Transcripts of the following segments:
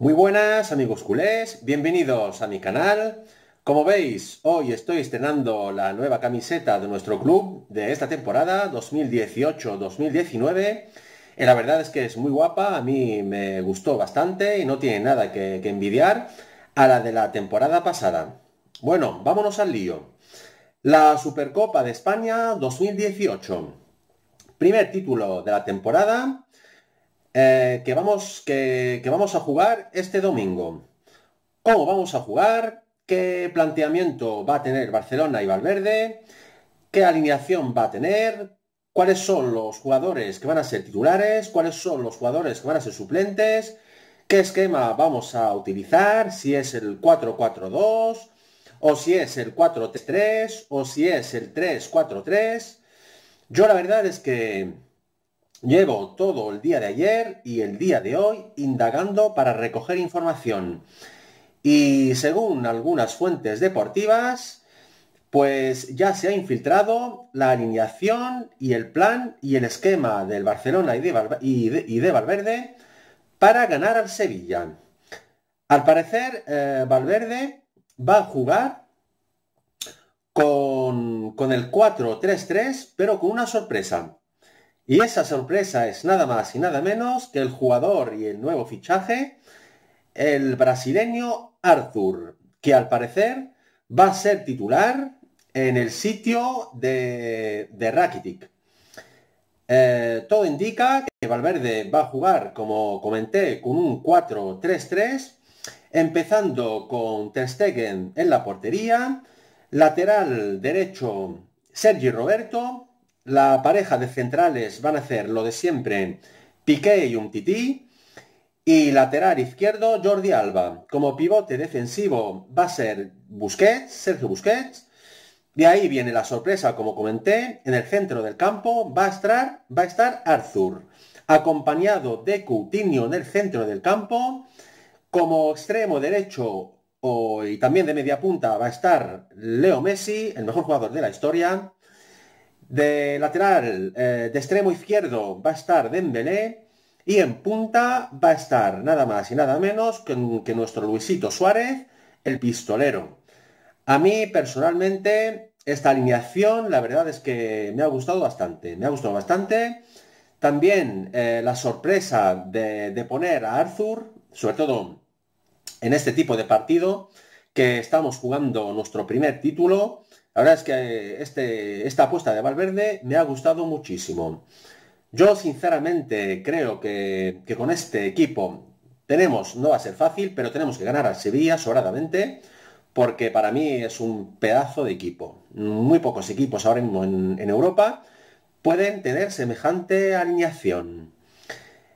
Muy buenas amigos culés, bienvenidos a mi canal. Como veis, hoy estoy estrenando la nueva camiseta de nuestro club de esta temporada 2018-2019. Y eh, la verdad es que es muy guapa, a mí me gustó bastante y no tiene nada que, que envidiar a la de la temporada pasada. Bueno, vámonos al lío. La Supercopa de España 2018. Primer título de la temporada. Eh, que, vamos, que, que vamos a jugar este domingo. ¿Cómo vamos a jugar? ¿Qué planteamiento va a tener Barcelona y Valverde? ¿Qué alineación va a tener? ¿Cuáles son los jugadores que van a ser titulares? ¿Cuáles son los jugadores que van a ser suplentes? ¿Qué esquema vamos a utilizar? Si es el 4-4-2 o si es el 4-3-3 o si es el 3-4-3. Yo la verdad es que Llevo todo el día de ayer y el día de hoy indagando para recoger información. Y según algunas fuentes deportivas, pues ya se ha infiltrado la alineación y el plan y el esquema del Barcelona y de, y de, Valverde para ganar al Sevilla. Al parecer, eh, Valverde va a jugar con, con el 4-3-3, pero con una sorpresa. Y esa sorpresa es nada más y nada menos que el jugador y el nuevo fichaje, el brasileño Arthur, que al parecer va a ser titular en el sitio de, de Rakitic. Eh, todo indica que Valverde va a jugar, como comenté, con un 4-3-3, empezando con Ter en la portería, lateral derecho Sergi Roberto, la pareja de centrales van a hacer lo de siempre, Piqué y Umtiti. Y lateral izquierdo, Jordi Alba. Como pivote defensivo va a ser Busquets, Sergio Busquets. De ahí viene la sorpresa, como comenté, en el centro del campo va a estar, Arthur, acompañado de Coutinho en el centro del campo. Como extremo derecho y también de media punta va a estar Leo Messi, el mejor jugador de la historia. De lateral, eh, de extremo izquierdo, va a estar Dembélé. Y en punta va a estar nada más y nada menos que, nuestro Luisito Suárez, el pistolero. A mí personalmente esta alineación la verdad es que me ha gustado bastante. Me ha gustado bastante. También eh, la sorpresa de, de, poner a Arthur, sobre todo en este tipo de partido, que estamos jugando nuestro primer título. La verdad es que este, esta apuesta de Valverde me ha gustado muchísimo. Yo sinceramente creo que, con este equipo tenemos, no va a ser fácil, pero tenemos que ganar a Sevilla sobradamente, porque para mí es un pedazo de equipo. Muy pocos equipos ahora mismo en, en Europa pueden tener semejante alineación.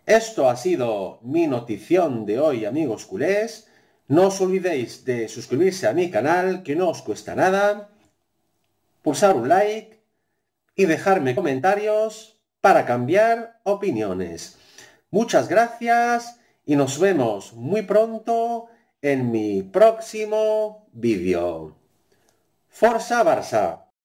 Esto ha sido mi notición de hoy, amigos culés. No os olvidéis de suscribirse a mi canal, que no os cuesta nada, pulsar un like y dejarme comentarios para cambiar opiniones. Muchas gracias y nos vemos muy pronto en mi próximo vídeo. ¡Forza Barça!